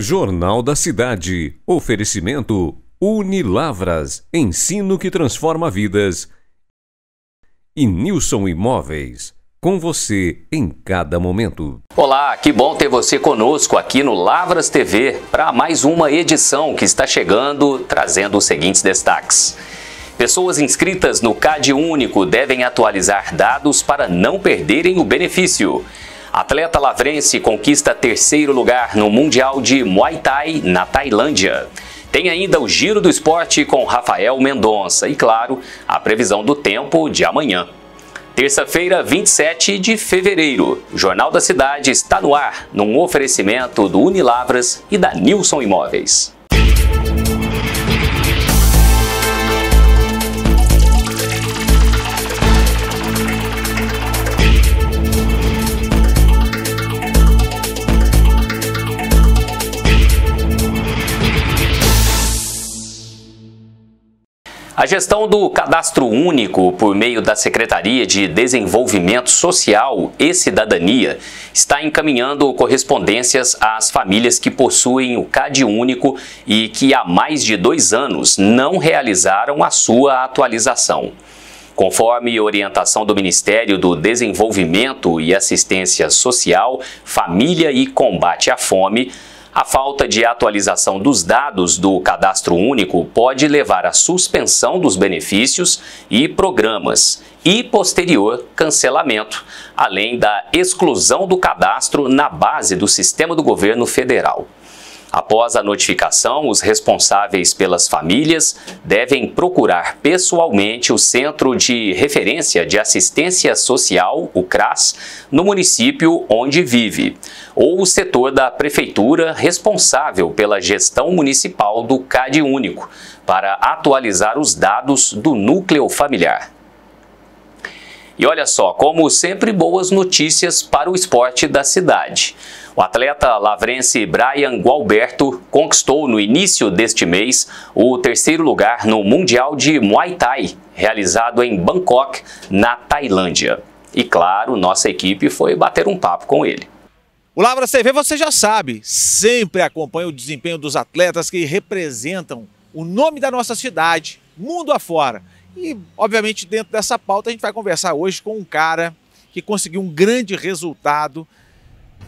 Jornal da Cidade. Oferecimento Unilavras. Ensino que transforma vidas. E Nilson Imóveis. Com você em cada momento. Olá, que bom ter você conosco aqui no Lavras TV para mais uma edição que está chegando trazendo os seguintes destaques. Pessoas inscritas no CAD Único devem atualizar dados para não perderem o benefício. Atleta lavrense conquista terceiro lugar no Mundial de Muay Thai na Tailândia. Tem ainda o Giro do Esporte com Rafael Mendonça e, claro, a previsão do tempo de amanhã. Terça-feira, 27 de fevereiro. O Jornal da Cidade está no ar, num oferecimento do Unilavras e da Nilson Imóveis. A gestão do cadastro único por meio da Secretaria de Desenvolvimento Social e Cidadania está encaminhando correspondências às famílias que possuem o CAD único e que há mais de dois anos não realizaram a sua atualização. Conforme orientação do Ministério do Desenvolvimento e Assistência Social, Família e Combate à Fome, a falta de atualização dos dados do cadastro único pode levar à suspensão dos benefícios e programas e posterior cancelamento, além da exclusão do cadastro na base do sistema do governo federal. Após a notificação, os responsáveis pelas famílias devem procurar pessoalmente o Centro de Referência de Assistência Social, o CRAS, no município onde vive, ou o setor da prefeitura responsável pela gestão municipal do CAD Único, para atualizar os dados do núcleo familiar. E olha só, como sempre, boas notícias para o esporte da cidade. O atleta lavrense Brian Gualberto conquistou no início deste mês o terceiro lugar no Mundial de Muay Thai, realizado em Bangkok, na Tailândia. E claro, nossa equipe foi bater um papo com ele. O Lavra TV você já sabe, sempre acompanha o desempenho dos atletas que representam o nome da nossa cidade, mundo afora. E, obviamente, dentro dessa pauta, a gente vai conversar hoje com um cara que conseguiu um grande resultado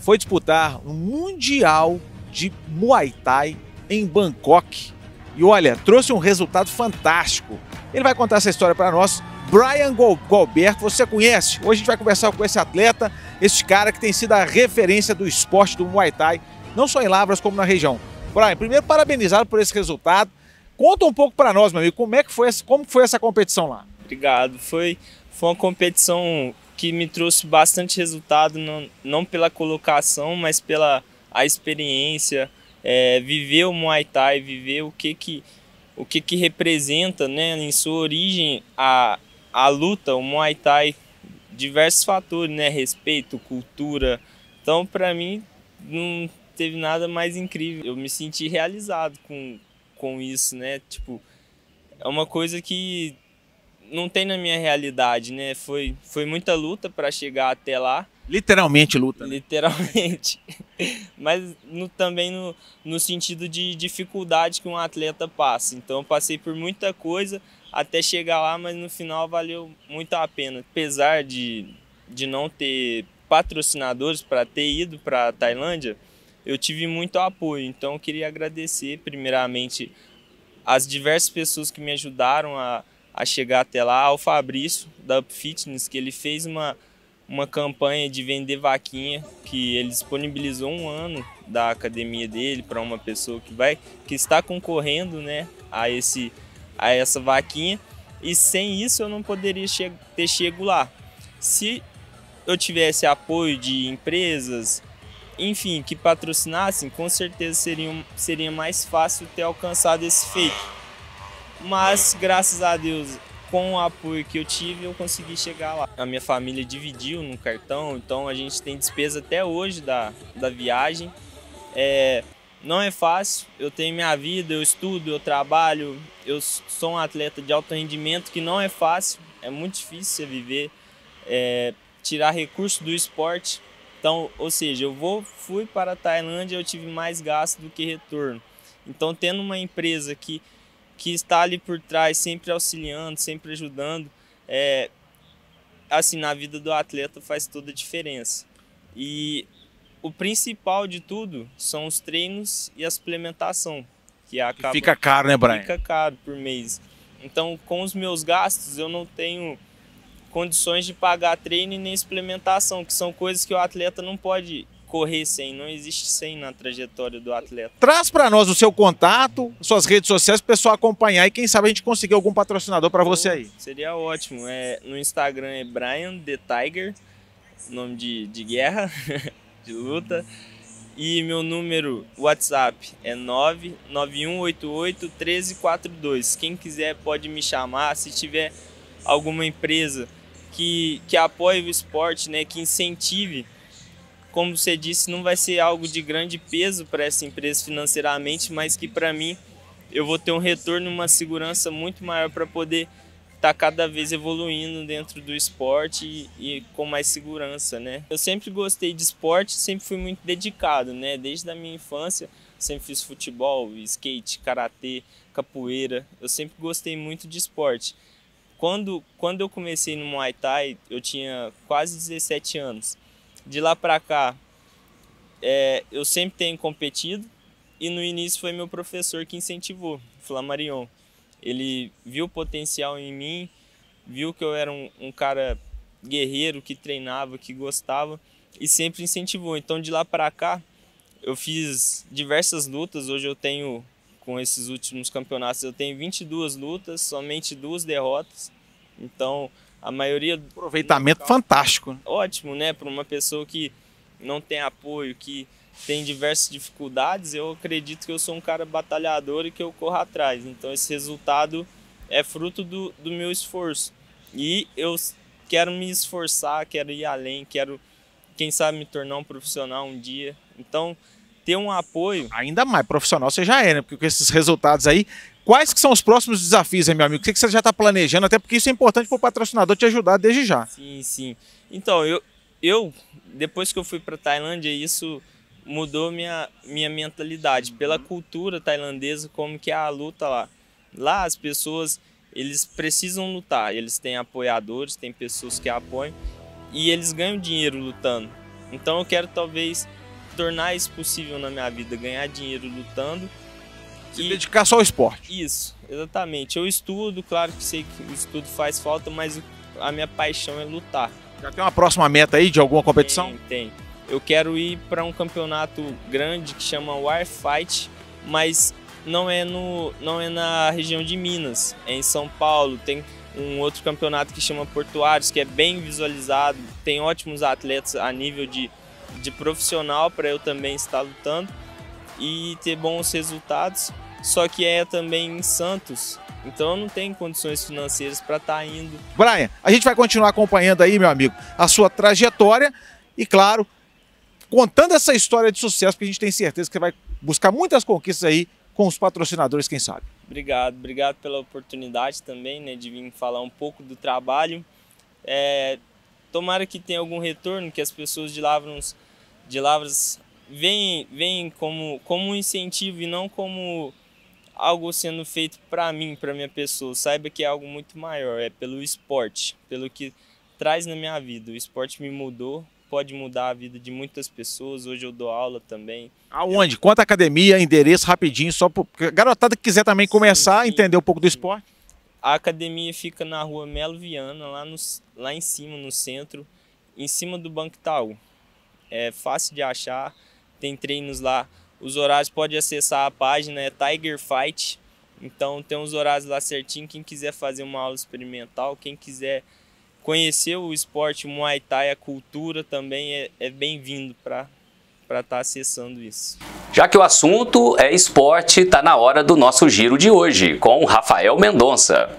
foi disputar um Mundial de Muay Thai em Bangkok. E olha, trouxe um resultado fantástico. Ele vai contar essa história para nós. Brian Galberto, você conhece? Hoje a gente vai conversar com esse atleta, esse cara que tem sido a referência do esporte do Muay Thai, não só em Lavras como na região. Brian, primeiro parabenizado por esse resultado. Conta um pouco para nós, meu amigo, como é que foi, como foi essa competição lá? Obrigado. Foi, foi uma competição que me trouxe bastante resultado, não, não pela colocação, mas pela a experiência, é, viver o Muay Thai, viver o que que, o que, que representa né, em sua origem a, a luta, o Muay Thai, diversos fatores, né, respeito, cultura. Então, para mim, não teve nada mais incrível. Eu me senti realizado com, com isso, né? Tipo, é uma coisa que não tem na minha realidade, né? Foi, foi muita luta para chegar até lá. Literalmente luta. Né? Literalmente. Mas no, também no, no sentido de dificuldade que um atleta passa. Então eu passei por muita coisa até chegar lá, mas no final valeu muito a pena. Apesar de, de não ter patrocinadores para ter ido para a Tailândia, eu tive muito apoio. Então eu queria agradecer primeiramente as diversas pessoas que me ajudaram a a chegar até lá, o Fabrício da Up Fitness, que ele fez uma, uma campanha de vender vaquinha, que ele disponibilizou um ano da academia dele para uma pessoa que vai que está concorrendo, né, a esse a essa vaquinha. E sem isso eu não poderia che ter chego lá. Se eu tivesse apoio de empresas, enfim, que patrocinassem, com certeza seria, seria mais fácil ter alcançado esse feito. Mas graças a Deus, com o apoio que eu tive, eu consegui chegar lá. A minha família dividiu no cartão, então a gente tem despesa até hoje da, da viagem. É, não é fácil, eu tenho minha vida, eu estudo, eu trabalho, eu sou um atleta de alto rendimento que não é fácil, é muito difícil você viver, é, tirar recurso do esporte. Então, ou seja, eu vou, fui para a Tailândia, eu tive mais gasto do que retorno. Então, tendo uma empresa que que está ali por trás, sempre auxiliando, sempre ajudando, é, assim, na vida do atleta faz toda a diferença. E o principal de tudo são os treinos e a suplementação, que acaba... fica caro, né, Brian? Fica caro por mês. Então, com os meus gastos, eu não tenho condições de pagar treino e nem suplementação, que são coisas que o atleta não pode correr sem, não existe sem na trajetória do atleta. Traz para nós o seu contato, suas redes sociais, para o pessoal acompanhar e quem sabe a gente conseguir algum patrocinador para você aí. Seria ótimo. É, no Instagram é Brian The Tiger, nome de, de guerra, de luta. E meu número WhatsApp é 991881342. Quem quiser pode me chamar. Se tiver alguma empresa que, que apoie o esporte, né, que incentive como você disse, não vai ser algo de grande peso para essa empresa financeiramente, mas que para mim eu vou ter um retorno, uma segurança muito maior para poder estar tá cada vez evoluindo dentro do esporte e, e, com mais segurança, né? Eu sempre gostei de esporte, sempre fui muito dedicado, né? Desde a minha infância, sempre fiz futebol, skate, karatê, capoeira. Eu sempre gostei muito de esporte. Quando quando eu comecei no Muay Thai, eu tinha quase 17 anos. De lá para cá, é, eu sempre tenho competido e no início foi meu professor que incentivou, Flamarion. Ele viu o potencial em mim, viu que eu era um, um cara guerreiro, que treinava, que gostava e sempre incentivou. Então de lá para cá, eu fiz diversas lutas. Hoje eu tenho, com esses últimos campeonatos, eu tenho 22 lutas, somente duas derrotas. Então a maioria. Aproveitamento local, fantástico. Né? Ótimo, né? Para uma pessoa que não tem apoio, que tem diversas dificuldades, eu acredito que eu sou um cara batalhador e que eu corro atrás. Então, esse resultado é fruto do, do meu esforço. E eu quero me esforçar, quero ir além, quero, quem sabe, me tornar um profissional um dia. Então, ter um apoio. Ainda mais profissional você já é, né? Porque com esses resultados aí, Quais que são os próximos desafios, hein, meu amigo? O que, que você já está planejando? Até porque isso é importante para o patrocinador te ajudar desde já. Sim, sim. Então, eu, eu depois que eu fui para Tailândia, isso mudou minha, minha mentalidade pela uhum. cultura tailandesa, como que é a luta lá. Lá as pessoas, eles precisam lutar, eles têm apoiadores, têm pessoas que apoiam e eles ganham dinheiro lutando. Então eu quero talvez tornar isso possível na minha vida, ganhar dinheiro lutando se e... dedicar só ao esporte. Isso, exatamente. Eu estudo, claro que sei que o estudo faz falta, mas a minha paixão é lutar. Já tem uma próxima meta aí de alguma competição? Tem, tem. Eu quero ir para um campeonato grande que chama Warfight, mas não é, no, não é na região de Minas, é em São Paulo. Tem um outro campeonato que chama Portuários, que é bem visualizado, tem ótimos atletas a nível de, de profissional para eu também estar lutando e ter bons resultados só que é também em Santos. Então não tem condições financeiras para estar tá indo. Brian, a gente vai continuar acompanhando aí, meu amigo, a sua trajetória e, claro, contando essa história de sucesso, porque a gente tem certeza que você vai buscar muitas conquistas aí com os patrocinadores, quem sabe. Obrigado, obrigado pela oportunidade também, né, de vir falar um pouco do trabalho. É, tomara que tenha algum retorno, que as pessoas de Lavras, de Lavras veem, veem como, como um incentivo e não como algo sendo feito para mim, para minha pessoa. Saiba que é algo muito maior, é pelo esporte, pelo que traz na minha vida. O esporte me mudou, pode mudar a vida de muitas pessoas. Hoje eu dou aula também. Aonde? Eu... Conta academia, endereço rapidinho, só pro... garotada que quiser também começar sim, a entender um pouco do esporte. A academia fica na rua Melo Viana, lá, no, lá em cima, no centro, em cima do Banco Itaú. É fácil de achar, tem treinos lá os horários pode acessar a página, é Tiger Fight. Então tem os horários lá certinho. Quem quiser fazer uma aula experimental, quem quiser conhecer o esporte o Muay Thai, a cultura também é, é bem-vindo para estar tá acessando isso. Já que o assunto é esporte, está na hora do nosso giro de hoje com Rafael Mendonça.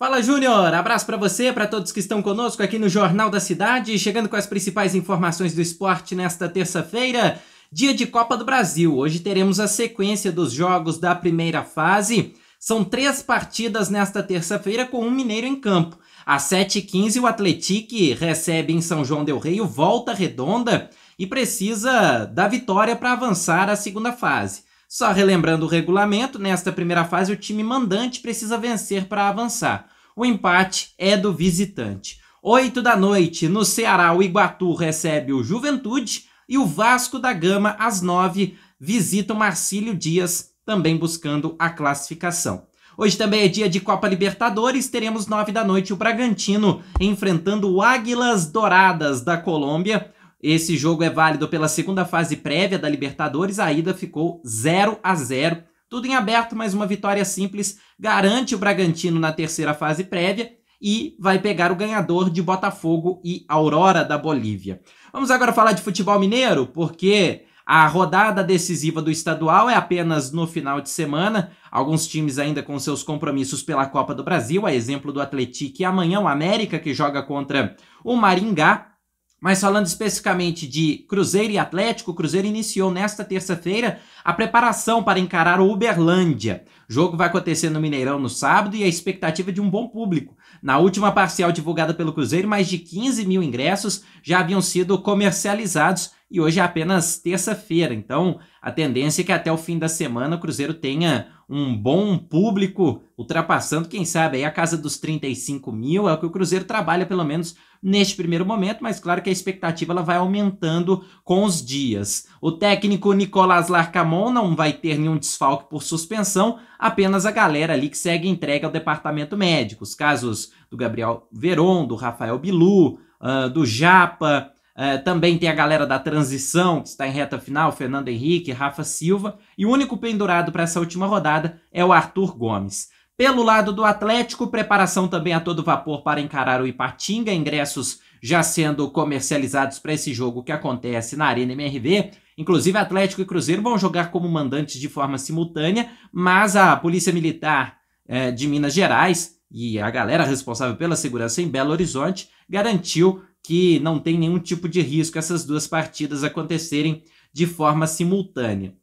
Fala Júnior, abraço para você, para todos que estão conosco aqui no Jornal da Cidade, chegando com as principais informações do esporte nesta terça-feira, dia de Copa do Brasil. Hoje teremos a sequência dos jogos da primeira fase. São três partidas nesta terça-feira com um mineiro em campo. Às 7h15 o Atletique recebe em São João del Rei o Volta Redonda e precisa da vitória para avançar à segunda fase. Só relembrando o regulamento, nesta primeira fase o time mandante precisa vencer para avançar. O empate é do visitante. 8 da noite, no Ceará, o Iguatu recebe o Juventude e o Vasco da Gama, às 9, visita o Marcílio Dias, também buscando a classificação. Hoje também é dia de Copa Libertadores, teremos 9 da noite o Bragantino enfrentando o Águilas Douradas da Colômbia esse jogo é válido pela segunda fase prévia da Libertadores. A ida ficou 0 a 0. Tudo em aberto, mas uma vitória simples garante o Bragantino na terceira fase prévia e vai pegar o ganhador de Botafogo e Aurora da Bolívia. Vamos agora falar de futebol mineiro, porque a rodada decisiva do estadual é apenas no final de semana. Alguns times ainda com seus compromissos pela Copa do Brasil, a exemplo do Atlético e amanhã o América que joga contra o Maringá. Mas falando especificamente de Cruzeiro e Atlético, o Cruzeiro iniciou nesta terça-feira a preparação para encarar o Uberlândia. O jogo vai acontecer no Mineirão no sábado e a expectativa é de um bom público. Na última parcial divulgada pelo Cruzeiro, mais de 15 mil ingressos já haviam sido comercializados e hoje é apenas terça-feira. Então, a tendência é que até o fim da semana o Cruzeiro tenha um bom público, ultrapassando, quem sabe, aí a casa dos 35 mil. É o que o Cruzeiro trabalha, pelo menos neste primeiro momento, mas claro que a expectativa ela vai aumentando com os dias. O técnico Nicolás Larcamon não vai ter nenhum desfalque por suspensão, apenas a galera ali que segue entrega ao departamento médico. Os casos Santos, do Gabriel Veron, do Rafael Bilu, uh, do Japa. Uh, também tem a galera da transição, que está em reta final, Fernando Henrique, Rafa Silva. E o único pendurado para essa última rodada é o Arthur Gomes. Pelo lado do Atlético, preparação também a todo vapor para encarar o Ipatinga, ingressos já sendo comercializados para esse jogo que acontece na Arena MRV. Inclusive, Atlético e Cruzeiro vão jogar como mandantes de forma simultânea, mas a Polícia Militar eh, de Minas Gerais e a galera responsável pela segurança em Belo Horizonte garantiu que não tem nenhum tipo de risco essas duas partidas acontecerem de forma simultânea.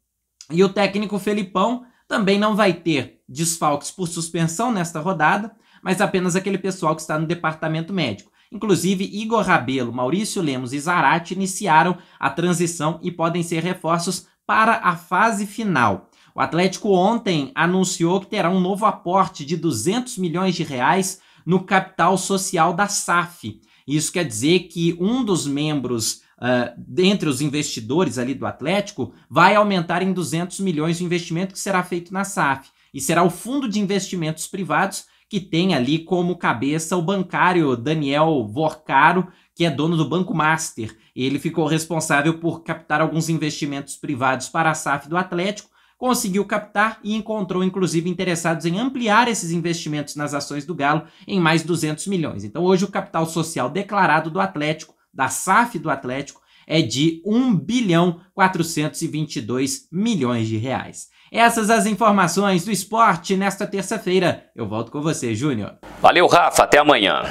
E o técnico Felipão também não vai ter desfalques por suspensão nesta rodada, mas apenas aquele pessoal que está no departamento médico. Inclusive, Igor Rabelo, Maurício Lemos e Zarate iniciaram a transição e podem ser reforços para a fase final. O Atlético ontem anunciou que terá um novo aporte de 200 milhões de reais no capital social da SAF. Isso quer dizer que um dos membros uh, entre os investidores ali do Atlético vai aumentar em 200 milhões o investimento que será feito na SAF. E será o Fundo de Investimentos Privados que tem ali como cabeça o bancário Daniel Vorcaro, que é dono do Banco Master. Ele ficou responsável por captar alguns investimentos privados para a SAF do Atlético conseguiu captar e encontrou inclusive interessados em ampliar esses investimentos nas ações do Galo em mais 200 milhões. Então hoje o capital social declarado do Atlético, da SAF do Atlético, é de 1 bilhão 422 milhões de reais. Essas as informações do esporte nesta terça-feira. Eu volto com você, Júnior. Valeu, Rafa, até amanhã.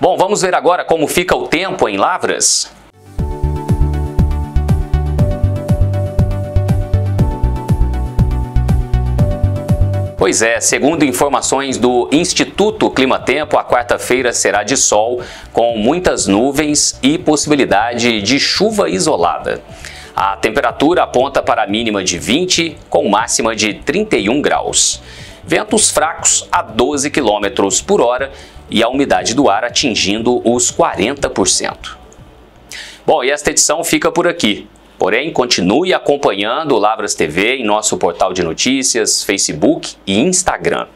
Bom, vamos ver agora como fica o tempo em Lavras. Pois é, segundo informações do Instituto Climatempo, a quarta-feira será de sol, com muitas nuvens e possibilidade de chuva isolada. A temperatura aponta para a mínima de 20, com máxima de 31 graus. Ventos fracos a 12 km por hora e a umidade do ar atingindo os 40%. Bom, e esta edição fica por aqui. Porém, continue acompanhando o Lavras TV em nosso portal de notícias, Facebook e Instagram.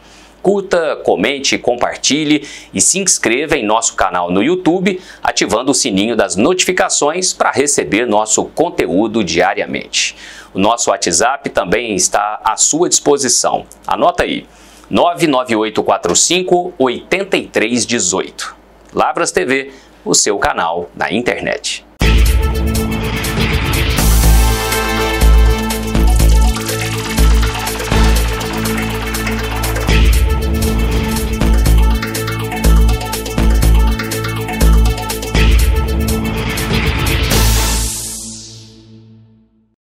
Curta, comente, compartilhe e se inscreva em nosso canal no YouTube, ativando o sininho das notificações para receber nosso conteúdo diariamente. O nosso WhatsApp também está à sua disposição. Anota aí: 99845 8318. Lavras TV, o seu canal na internet.